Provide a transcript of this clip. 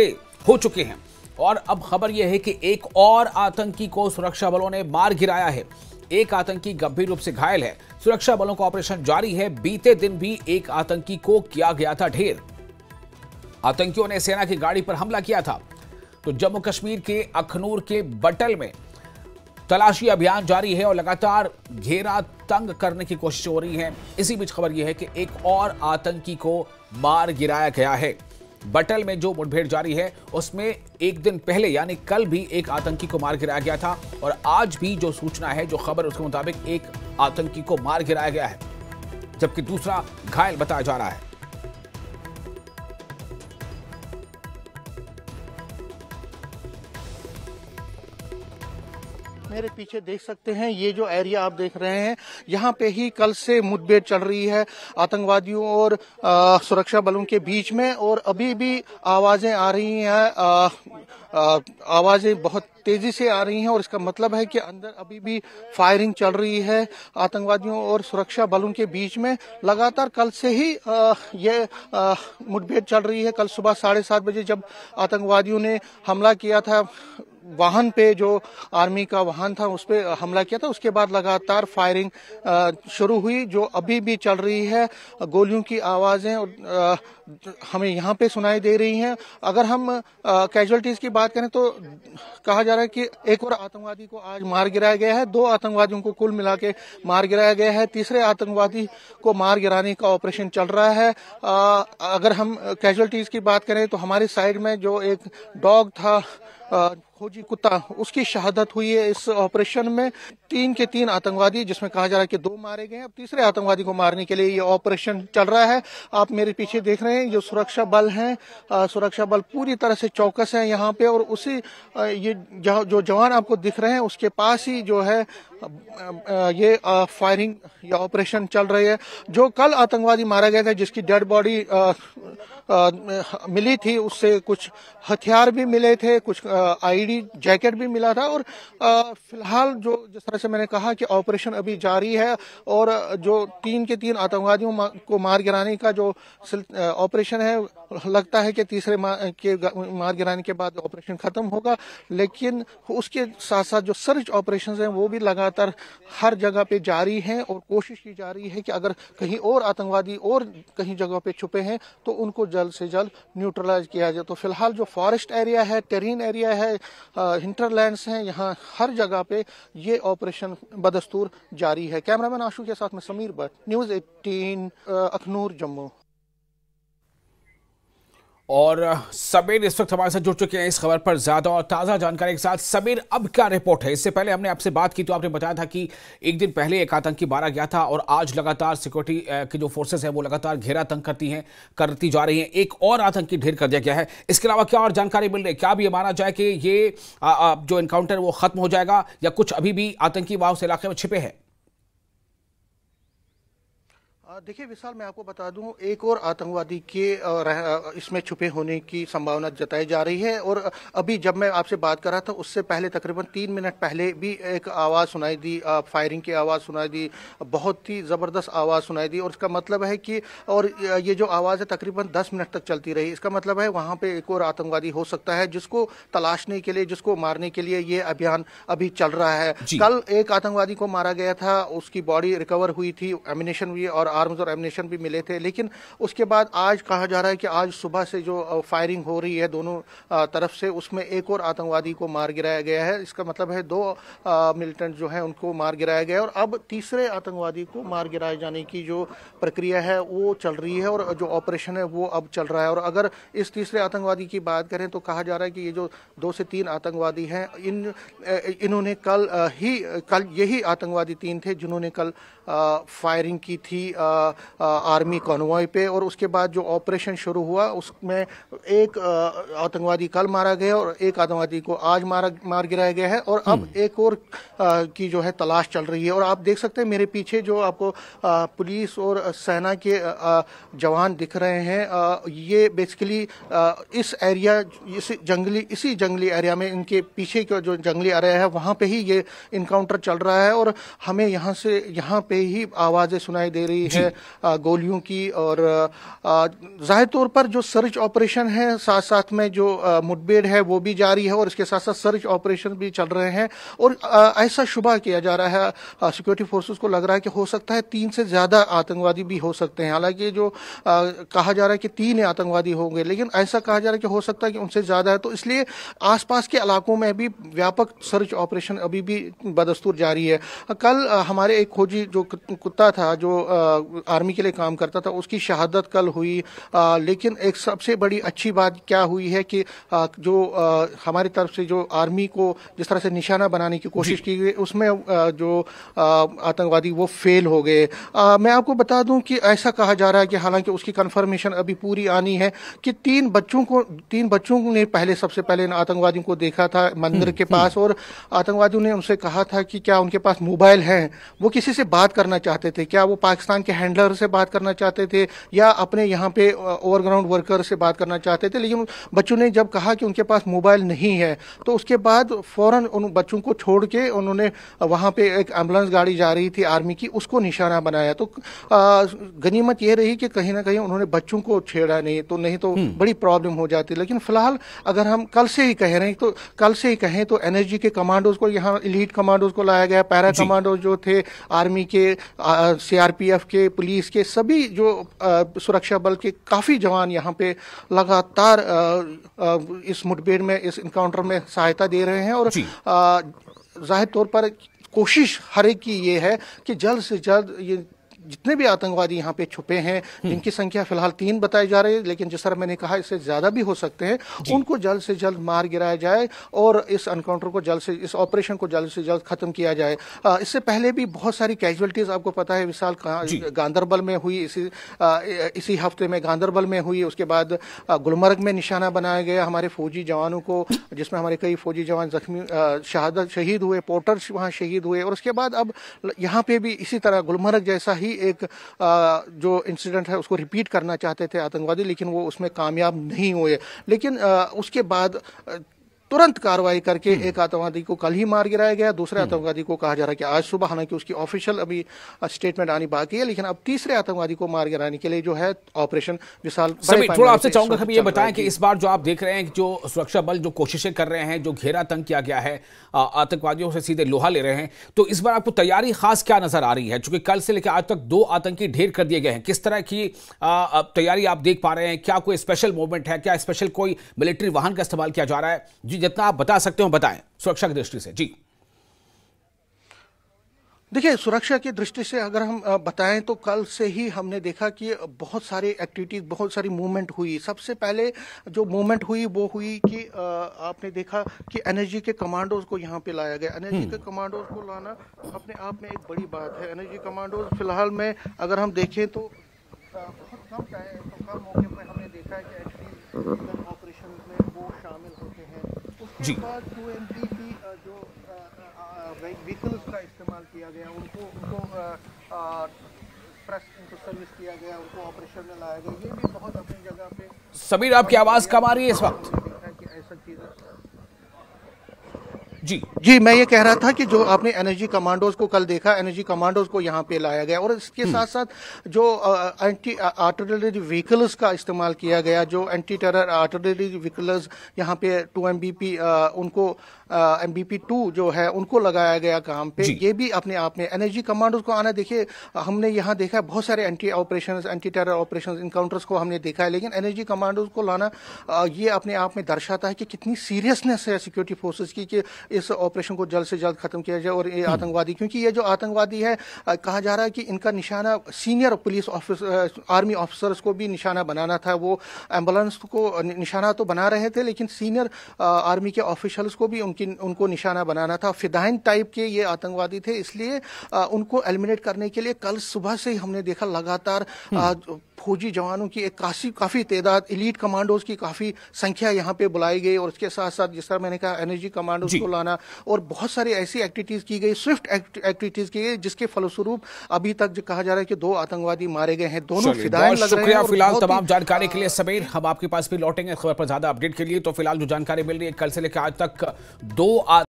इकट्ठे हो चुके हैं और अब खबर यह है कि एक और आतंकी को सुरक्षा बलों ने मार गिराया है एक आतंकी गंभीर रूप से घायल है सुरक्षा बलों का ऑपरेशन जारी है बीते दिन भी एक आतंकी को किया गया था ढेर आतंकियों ने सेना की गाड़ी पर हमला किया था तो जम्मू कश्मीर के अखनूर के बटल में तलाशी अभियान जारी है और लगातार घेरा तंग करने की कोशिश हो रही है इसी बीच खबर यह है कि एक और आतंकी को मार गिराया गया है बटल में जो मुठभेड़ जारी है उसमें एक दिन पहले यानी कल भी एक आतंकी को मार गिराया गया था और आज भी जो सूचना है जो खबर उसके मुताबिक एक आतंकी को मार गिराया गया है जबकि दूसरा घायल बताया जा रहा है मेरे पीछे देख सकते हैं ये जो एरिया आप देख रहे हैं यहाँ पे ही कल से मुठभेड़ चल रही है आतंकवादियों और आ, सुरक्षा बलों के बीच में और अभी भी आवाजें आ रही हैं आवाजें बहुत तेजी से आ रही हैं और इसका मतलब है कि अंदर अभी भी फायरिंग चल रही है आतंकवादियों और सुरक्षा बलों के बीच में लगातार कल से ही ये मुठभेड़ चल रही है कल सुबह साढ़े सात बजे जब आतंकवादियों ने हमला किया था वाहन पे जो आर्मी का वाहन था उस पर हमला किया था उसके बाद लगातार फायरिंग शुरू हुई जो अभी भी चल रही है गोलियों की आवाजें और हमें यहाँ पे सुनाई दे रही हैं अगर हम कैजुअलिटीज की बात करें तो कहा जा रहा है कि एक और आतंकवादी को आज मार गिराया गया है दो आतंकवादियों को कुल मिला के मार गिराया गया है तीसरे आतंकवादी को मार गिराने का ऑपरेशन चल रहा है आ, अगर हम कैजुअलिटीज की बात करें तो हमारी साइड में जो एक डॉग था आ, फौजी कुत्ता उसकी शहादत हुई है इस ऑपरेशन में तीन के तीन आतंकवादी जिसमें कहा जा रहा है कि दो मारे गए अब तीसरे आतंकवादी को मारने के लिए ये ऑपरेशन चल रहा है आप मेरे पीछे देख रहे हैं जो सुरक्षा बल हैं सुरक्षा बल पूरी तरह से चौकस है यहाँ पे और उसी ये जो जवान आपको दिख रहे हैं उसके पास ही जो है ये फायरिंग या ऑपरेशन चल रही है जो कल आतंकवादी मारा गया था जिसकी डेड बॉडी मिली थी उससे कुछ हथियार भी मिले थे कुछ आईडी जैकेट भी मिला था और फिलहाल जो जिस तरह से मैंने कहा कि ऑपरेशन अभी जारी है और जो तीन के तीन आतंकवादियों को मार गिराने का जो ऑपरेशन है लगता है कि तीसरे मार के मार गिराने के बाद ऑपरेशन खत्म होगा लेकिन उसके साथ साथ जो सर्च ऑपरेशन हैं वो भी लगातार हर जगह पे जारी हैं और कोशिश की जा रही है कि अगर कहीं और आतंकवादी और कहीं जगह पे छुपे हैं तो उनको जल्द से जल्द न्यूट्रलाइज किया जाए तो फिलहाल जो फॉरेस्ट एरिया है टेरिन एरिया है हिंटरलैंड्स हैं यहाँ हर जगह पे ये ऑपरेशन बदस्तूर जारी है कैमरामैन आशू के साथ में समीर भट्ट न्यूज़ एटीन अखनूर जम्मू और सबीर इस वक्त हमारे साथ जुड़ चुके हैं इस खबर पर ज्यादा और ताज़ा जानकारी के साथ सबीर अब क्या रिपोर्ट है इससे पहले हमने आपसे बात की तो आपने बताया था कि एक दिन पहले एक आतंकी मारा गया था और आज लगातार सिक्योरिटी की जो फोर्सेस है वो लगातार घेरा तंग करती हैं करती जा रही हैं एक और आतंकी ढेर कर दिया गया है इसके अलावा क्या और जानकारी मिल रही है क्या भी ये माना जाए कि ये जो इनकाउंटर वो खत्म हो जाएगा या कुछ अभी भी आतंकी वहाँ उस इलाके में छिपे हैं देखिए विशाल मैं आपको बता दूं एक और आतंकवादी के इसमें छुपे होने की संभावना जताई जा रही है और अभी जब मैं आपसे बात कर रहा था उससे पहले तकरीबन तीन मिनट पहले भी एक आवाज़ सुनाई दी फायरिंग की आवाज़ सुनाई दी बहुत ही ज़बरदस्त आवाज़ सुनाई दी और इसका मतलब है कि और ये जो आवाज़ है तकरीबन दस मिनट तक चलती रही इसका मतलब है वहाँ पर एक और आतंकवादी हो सकता है जिसको तलाशने के लिए जिसको मारने के लिए ये अभियान अभी चल रहा है कल एक आतंकवादी को मारा गया था उसकी बॉडी रिकवर हुई थी एमिनेशन हुई और आर्म्स और एमनेशन भी मिले थे लेकिन उसके बाद आज कहा जा रहा है कि आज सुबह से जो फायरिंग हो रही है दोनों तरफ से उसमें एक और आतंकवादी को मार गिराया गया है इसका मतलब है दो मिलिटेंट जो है उनको मार गिराया गया और अब तीसरे आतंकवादी को मार गिराए जाने की जो प्रक्रिया है वो चल रही है और जो ऑपरेशन है वो अब चल रहा है और अगर इस तीसरे आतंकवादी की बात करें तो कहा जा रहा है कि ये जो दो से तीन आतंकवादी हैं इन इन्होंने कल ही कल यही आतंकवादी तीन थे जिन्होंने कल फायरिंग की थी आर्मी कॉन्वॉय पे और उसके बाद जो ऑपरेशन शुरू हुआ उसमें एक आतंकवादी कल मारा गया और एक आतंकवादी को आज मारा मार गिराया गया है और अब हम्म। एक और की जो है तलाश चल रही है और आप देख सकते हैं मेरे पीछे जो आपको पुलिस और सेना के जवान दिख रहे हैं ये बेसिकली इस एरिया इस जंगली इसी जंगली एरिया में इनके पीछे का जो जंगली एरिया है वहाँ पे ही ये इनकाउंटर चल रहा है और हमें यहाँ से यहाँ पे ही आवाज़ें सुनाई दे रही है है गोलियों की और जाहिर तौर पर जो सर्च ऑपरेशन है साथ साथ में जो मुठभेड़ है वो भी जारी है और इसके साथ साथ सर्च ऑपरेशन भी चल रहे हैं और ऐसा शुभ किया जा रहा है सिक्योरिटी फोर्सेज को लग रहा है कि हो सकता है तीन से ज़्यादा आतंकवादी भी हो सकते हैं हालांकि जो आ, कहा जा रहा है कि तीन आतंकवादी होंगे लेकिन ऐसा कहा जा रहा है कि हो सकता है कि उनसे ज़्यादा है तो इसलिए आसपास के इलाकों में भी व्यापक सर्च ऑपरेशन अभी भी बदस्तूर जारी है कल आ, हमारे एक खोजी जो कुत्ता था जो आर्मी के लिए काम करता था उसकी शहादत कल हुई आ, लेकिन एक सबसे बड़ी अच्छी बात क्या हुई है कि आ, जो आ, हमारी तरफ से जो आर्मी को जिस तरह से निशाना बनाने की कोशिश की गई उसमें आ, जो आतंकवादी वो फेल हो गए मैं आपको बता दूं कि ऐसा कहा जा रहा है कि हालांकि उसकी कंफर्मेशन अभी पूरी आनी है कि तीन बच्चों को तीन बच्चों ने पहले सबसे पहले इन आतंकवादियों को देखा था मंदिर हम्म, के हम्म। पास और आतंकवादियों ने उनसे कहा था कि क्या उनके पास मोबाइल हैं वो किसी से बात करना चाहते थे क्या वो पाकिस्तान के हैंडलर से बात करना चाहते थे या अपने यहाँ पे ओवरग्राउंड वर्कर से बात करना चाहते थे लेकिन बच्चों ने जब कहा कि उनके पास मोबाइल नहीं है तो उसके बाद फ़ौरन उन बच्चों को छोड़ के उन्होंने वहाँ पे एक एम्बुलेंस गाड़ी जा रही थी आर्मी की उसको निशाना बनाया तो गनीमत यह रही कि कहीं ना कहीं उन्होंने बच्चों को छेड़ा नहीं तो नहीं तो हम्म। बड़ी प्रॉब्लम हो जाती लेकिन फिलहाल अगर हम कल से ही कह रहे हैं तो कल से ही कहें तो एनएसजी के कमांडोज को यहाँ इलीट कमांडोज को लाया गया पैरा कमांडोज जो थे आर्मी के सीआरपीएफ के पुलिस के सभी जो सुरक्षा बल के काफ़ी जवान यहाँ पे लगातार इस मुठभेड़ में इस इनकाउंटर में सहायता दे रहे हैं और जाहिर तौर पर कोशिश हर एक की ये है कि जल्द से जल्द ये जितने भी आतंकवादी यहाँ पे छुपे हैं हम्म। जिनकी संख्या फिलहाल तीन बताई जा रही है लेकिन जिस तरह मैंने कहा इससे ज्यादा भी हो सकते हैं उनको जल्द से जल्द मार गिराया जाए और इस एनकाउंटर को जल्द से इस ऑपरेशन को जल्द से जल्द खत्म किया जाए इससे पहले भी बहुत सारी कैजुअलिटीज आपको पता है विशाल गांधरबल में हुई इसी इसी हफ्ते में गांधरबल में हुई उसके बाद गुलमर्ग में निशाना बनाया गया हमारे फौजी जवानों को जिसमें हमारे कई फौजी जवान जख्मी शहादत शहीद हुए पोर्टर्स वहाँ शहीद हुए और उसके बाद अब यहाँ पे भी इसी तरह गुलमर्ग जैसा ही एक जो इंसिडेंट है उसको रिपीट करना चाहते थे आतंकवादी लेकिन वो उसमें कामयाब नहीं हुए लेकिन उसके बाद तुरंत कार्रवाई करके हम्म। एक आतंकवादी को कल ही मार गिराया गया दूसरे हम्म। आतंकवादी को कहा जा रहा है कि आज सुबह हालांकि उसकी ऑफिशियल अभी स्टेटमेंट आनी बाकी है लेकिन अब तीसरे आतंकवादी को मार गिराने के लिए जो है ऑपरेशन विशाल थोड़ा आपसे चाहूंगा ये बताएं कि इस बार जो आप देख रहे हैं जो सुरक्षा बल जो कोशिशें कर रहे हैं जो घेरा तंग किया गया है आतंकवादियों से सीधे लोहा ले रहे हैं तो इस बार आपको तैयारी खास क्या नजर आ रही है चूंकि कल से लेकर आज तक दो आतंकी ढेर कर दिए गए हैं किस तरह की तैयारी आप देख पा रहे हैं क्या कोई स्पेशल मूवमेंट है क्या स्पेशल कोई मिलिट्री वाहन का इस्तेमाल किया जा रहा है जी जितना आप बता सकते हो बताएं सुरक्षा की दृष्टि से जी देखिए सुरक्षा की दृष्टि से अगर हम बताएं तो कल से ही हमने देखा कि बहुत सारे एक्टिविटीज बहुत सारी मूवमेंट हुई सबसे पहले जो मूवमेंट हुई वो हुई कि आपने देखा कि एनर्जी के कमांडोज को यहाँ पे लाया गया एनर्जी हम्म। के कमांडोज को लाना अपने आप में एक बड़ी बात है एनर्जी कमांडोज फिलहाल में अगर हम देखें तो बहुत कम टाइम तो कम मौके पर हमने देखा है कि जी का इस्तेमाल किया गया उनको उनको उनको सर्विस किया गया उनको ऑपरेशन में लाया गया ये भी बहुत अपनी जगह समीर आपकी आवाज़ कम आ रही है इस वक्त ऐसा चीज़ जी जी मैं ये कह रहा था कि जो आपने एनर्जी कमांडोज को कल देखा एनर्जी कमांडोज को यहाँ पे लाया गया और इसके हम्म। साथ साथ जो एंटी आर्टिलरी व्हीकल्स का इस्तेमाल किया गया जो एंटी टेरर आर्टिलरी व्हीकल्स यहाँ पे टू एम उनको एम बी पी टू जो है उनको लगाया गया काम पे ये भी अपने आप में एनर्जी कमांडोज को आना देखिए हमने यहाँ देखा है बहुत सारे anti operation anti terror operation encounters को हमने देखा है लेकिन एनर्जी कमांडोज को लाना ये अपने आप में दर्शाता है कि कितनी सीरियसनेस है सिक्योरिटी फोर्सेज की कि इस ऑपरेशन को जल्द से जल्द खत्म किया जाए और ये हम्म। आतंकवादी क्योंकि ये जो आतंकवादी है कहा जा रहा है कि इनका निशाना senior police officer army officers को भी निशाना बनाना था वो एम्बुलेंस को निशाना तो बना रहे थे लेकिन सीनियर आर्मी के ऑफिशल्स को भी उनकी उनको निशाना बनाना था फिदाइन टाइप के ये आतंकवादी थे इसलिए उनको एलिमिनेट करने के लिए कल सुबह से ही हमने देखा लगातार हम्म। फौजी जवानों की एक काफ़ी काफ़ी तादाद इलीट कमांडोज की काफ़ी संख्या यहाँ पे बुलाई गई और उसके साथ साथ जिस तरह मैंने कहा एनर्जी कमांडोज को लाना और बहुत सारी ऐसी एक्टिविटीज़ की गई स्विफ्ट एक्टिविटीज़ की गई जिसके फलस्वरूप अभी तक जो कहा जा रहा है कि दो आतंकवादी मारे गए हैं दोनों फिदायन लग रहे हैं फिलहाल तमाम जानकारी के लिए हाँ। समीर हम आपके पास भी लौटेंगे खबर पर ज़्यादा अपडेट के लिए तो फिलहाल जो जानकारी मिल रही है कल से लेकर आज तक दो